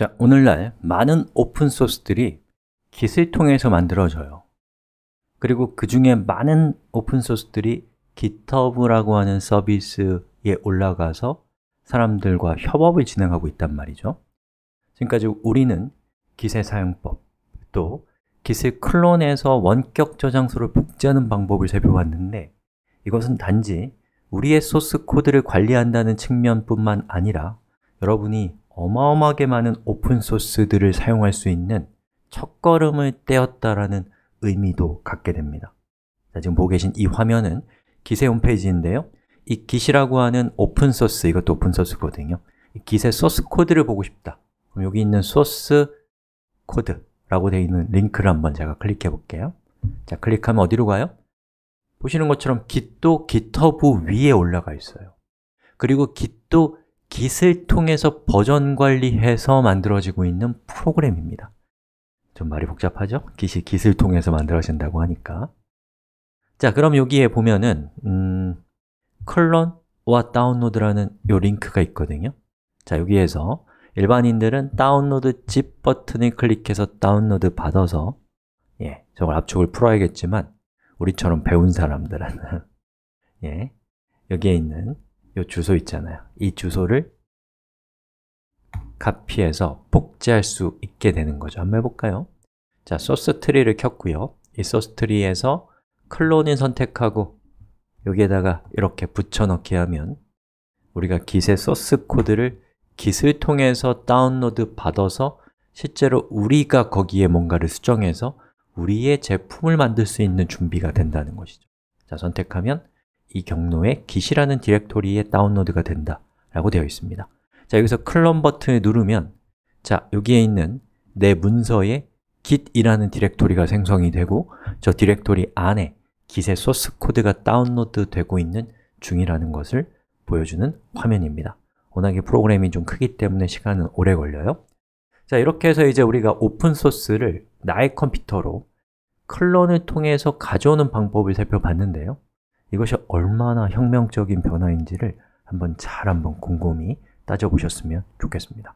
자, 오늘날 많은 오픈소스들이 깃을 통해서 만들어져요 그리고 그 중에 많은 오픈소스들이 GitHub라고 하는 서비스에 올라가서 사람들과 협업을 진행하고 있단 말이죠 지금까지 우리는 깃의 사용법, 또 깃을 클론해서 원격 저장소를 복제하는 방법을 살펴봤는데 이것은 단지 우리의 소스 코드를 관리한다는 측면뿐만 아니라 여러분이 어마어마하게 많은 오픈소스들을 사용할 수 있는 첫걸음을 떼었다라는 의미도 갖게 됩니다 자, 지금 보고 계신 이 화면은 기세 홈페이지인데요 이 기시라고 하는 오픈소스, 이것도 오픈소스거든요 기세 소스 코드를 보고 싶다 그럼 여기 있는 소스 코드라고 되어 있는 링크를 한번 제가 클릭해 볼게요 자, 클릭하면 어디로 가요? 보시는 것처럼 git도 github 위에 올라가 있어요 그리고 git도 git을 통해서 버전 관리해서 만들어지고 있는 프로그램입니다 좀 말이 복잡하죠? git이 git을 통해서 만들어진다고 하니까 자, 그럼 여기에 보면은 음, 컬런와 다운로드라는 요 링크가 있거든요 자, 여기에서 일반인들은 다운로드 집 버튼을 클릭해서 다운로드 받아서 예, 저걸 압축을 풀어야겠지만 우리처럼 배운 사람들은 예, 여기에 있는 이 주소 있잖아요 이 주소를 카피해서 복제할 수 있게 되는 거죠 한번 해볼까요? 자, 소스 트리를 켰고요 이 소스 트리에서 클론인 선택하고 여기에다가 이렇게 붙여넣기 하면 우리가 git의 소스 코드를 git을 통해서 다운로드 받아서 실제로 우리가 거기에 뭔가를 수정해서 우리의 제품을 만들 수 있는 준비가 된다는 것이죠 자, 선택하면 이 경로에 git이라는 디렉토리에 다운로드가 된다 라고 되어 있습니다 자, 여기서 클론 버튼을 누르면 자, 여기에 있는 내 문서에 git이라는 디렉토리가 생성이 되고 저 디렉토리 안에 git의 소스 코드가 다운로드 되고 있는 중이라는 것을 보여주는 화면입니다 워낙에 프로그램이 좀 크기 때문에 시간은 오래 걸려요 자, 이렇게 해서 이제 우리가 오픈소스를 나의 컴퓨터로 클론을 통해서 가져오는 방법을 살펴봤는데요 이것이 얼마나 혁명적인 변화인지를 한번 잘 한번 곰곰이 따져보셨으면 좋겠습니다.